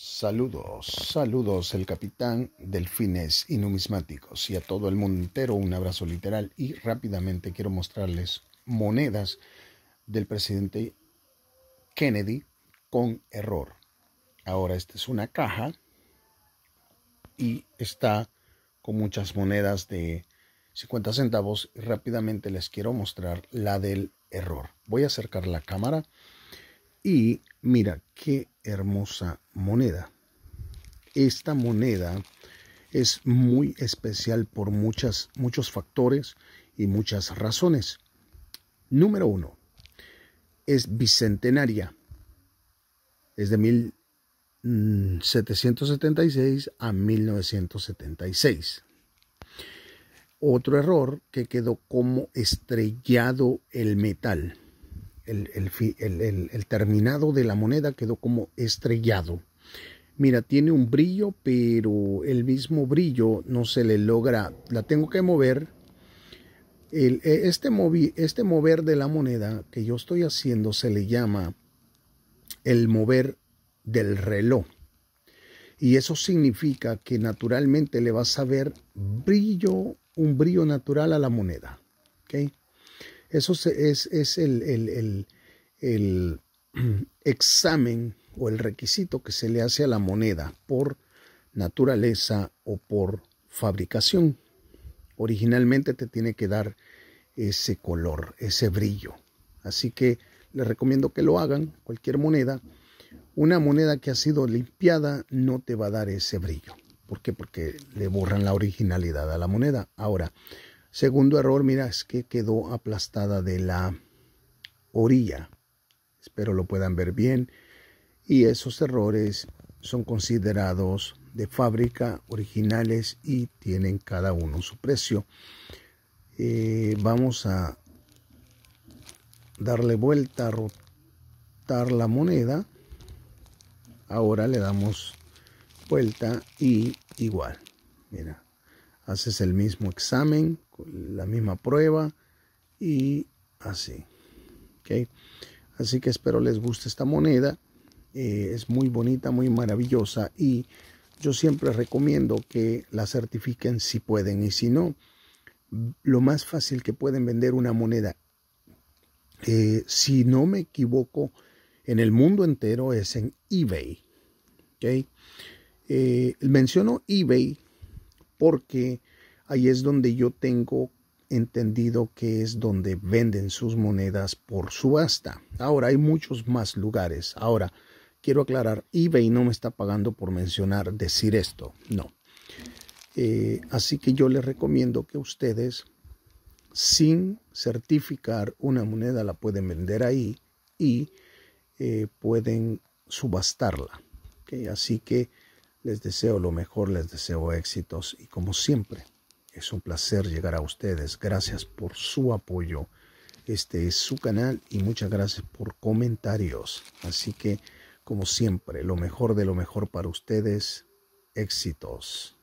Saludos, saludos el capitán Delfines y Numismáticos y a todo el mundo entero un abrazo literal y rápidamente quiero mostrarles monedas del presidente Kennedy con error. Ahora esta es una caja y está con muchas monedas de 50 centavos. Rápidamente les quiero mostrar la del error. Voy a acercar la cámara y Mira, qué hermosa moneda. Esta moneda es muy especial por muchas, muchos factores y muchas razones. Número uno, es bicentenaria. Es de 1776 mm, a 1976. Otro error que quedó como estrellado el metal el, terminado de la moneda quedó como estrellado. Mira, tiene un brillo, pero el mismo brillo no se le logra. La tengo que mover. E, este, este mover de la moneda que yo estoy haciendo se le llama el mover del reloj. Y eso significa que naturalmente le vas a ver brillo, un brillo natural a la moneda. ¿okay? Eso es, el, el, examen o el requisito que se le hace a la moneda por naturaleza o por fabricación. Originalmente te tiene que dar ese color, ese brillo. Así que les recomiendo que lo hagan, cualquier moneda. Una moneda que ha sido limpiada no te va a dar ese brillo. ¿Por qué? Porque le borran la originalidad a la moneda. Ahora, Segundo error, mira, es que quedó aplastada de la orilla. Espero lo puedan ver bien. Y esos errores son considerados de fábrica originales y tienen cada uno su precio. Eh, vamos a darle vuelta, a rotar la moneda. Ahora le damos vuelta y igual. Mira, haces el mismo examen la misma prueba y así. Así que espero les guste esta moneda. Eh, es muy bonita, muy maravillosa y yo siempre recomiendo que la certifiquen si pueden y si no, lo más fácil que pueden vender una moneda, eh, si no me equivoco, en el mundo entero es en eBay. ¿okay? Eh, menciono eBay porque Ahí es donde yo tengo entendido que es donde venden sus monedas por subasta. Ahora hay muchos más lugares. Ahora, quiero aclarar, eBay no me está pagando por mencionar, decir esto, no. Eh, así que yo les recomiendo que ustedes, sin certificar una moneda, la pueden vender ahí y eh, pueden subastarla. Así que les deseo lo mejor, les deseo éxitos y como siempre, es un placer llegar a ustedes. Gracias por su apoyo. Este es su canal y muchas gracias por comentarios. Así que, como siempre, lo mejor de lo mejor para ustedes. Éxitos.